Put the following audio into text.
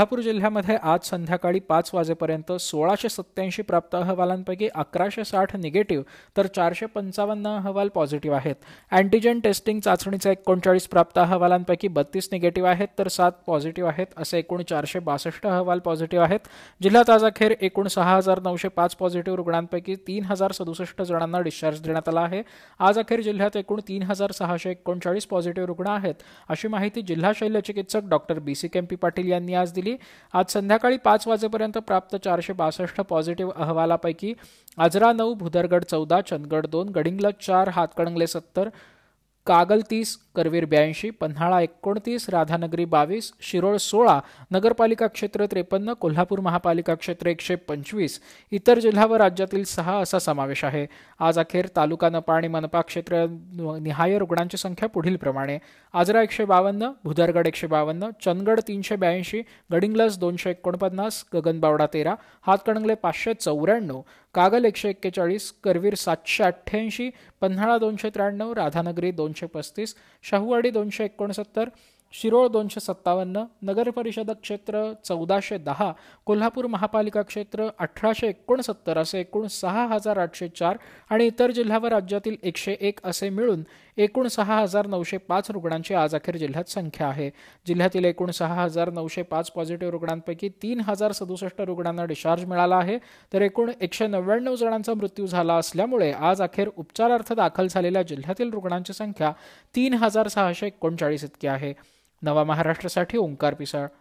कोल्हापूर जिल्ह्यामध्ये आज संध्याकाळी पाच वाजेपर्यंत सोळाशे सत्याऐंशी प्राप्त अहवालांपैकी अकराशे साठ निगेटिव्ह तर चारशे पंचावन्न अहवाल पॉझिटिव्ह आहेत अँटीजेन टेस्टिंग चाचणीचे एकोणचाळीस प्राप्त अहवालांपैकी बत्तीस निगेटिव्ह आहेत तर सात पॉझिटिव्ह आहेत असे एकूण चारशे बासष्ट अहवाल पॉझिटिव्ह आहेत जिल्ह्यात आज अखेर एकूण सहा हजार नऊशे पाच पॉझिटिव्ह रुग्णांपैकी तीन हजार सदुसष्ट जणांना डिस्चार्ज देण्यात आला आहे आज अखेर जिल्ह्यात एकूण तीन हजार सहाशे एकोणचाळीस पॉझिटिव्ह रुग्ण आहेत अशी माहिती जिल्हा शल्य चिकित्सक doctor B C P Patil यांनी आज दिली आज संध्याकाळी पाच वाजेपर्यंत प्राप्त चारशे बासष्ट पॉझिटिव्ह अहवालापैकी आजरा नऊ भुदरगड चौदा चंदगड दोन गडिंगला चार हातकणंगले सत्तर कागल तीस करवीर ब्याऐंशी पन्हाळा एकोणतीस राधानगरी बावीस शिरोळ सोळा नगरपालिका क्षेत्र त्रेपन्न कोल्हापूर महापालिका क्षेत्र एकशे पंचवीस इतर जिल्हा व राज्यातील सहा असा समावेश आहे आज अखेर तालुका नपा आणि मनपा क्षेत्र निहाय रुग्णांची संख्या पुढील प्रमाणे आजरा एकशे बावन्न भुदरगड एकशे बावन्न चंदगड तीनशे ब्याऐंशी गडिंग्लज दोनशे एकोणपन्नास गगनबावडा तेरा हातकणंगले पाचशे चौऱ्याण्णव कागल एकशे एक्केचाळीस करवीर सातशे अठ्ठ्याऐंशी पन्हाळा दोनशे त्र्याण्णव राधानगरी दोनशे पस्तीस शाहूवाडी दोनशे एकोणसत्तर शिरोळ दोनशे सत्तावन्न नगरपरिषद क्षेत्र चौदाशे दहा कोल्हापूर महापालिका क्षेत्र अठराशे एकोणसत्तर असे एकूण सहा हजार आठशे चार आणि इतर जिल्ह्यावर राज्यातील एकशे एक असे मिळून एकूण सहा हजार नऊशे पाच रुग्णांची आज अखेर जिल्ह्यात संख्या आहे जिल्ह्यातील एकूण सहा हजार नऊशे पाच पॉझिटिव्ह रुग्णांपैकी तीन हजार सदुसष्ट रुग्णांना डिस्चार्ज मिळाला आहे तर एकूण एकशे नव्याण्णव जणांचा मृत्यू झाला असल्यामुळे आज अखेर उपचारार्थ दाखल झालेल्या जिल्ह्यातील रुग्णांची संख्या तीन हजार सहाशे एकोणचाळीस इतकी आहे नवा महाराष्ट्रासाठी ओंकार पिसाळ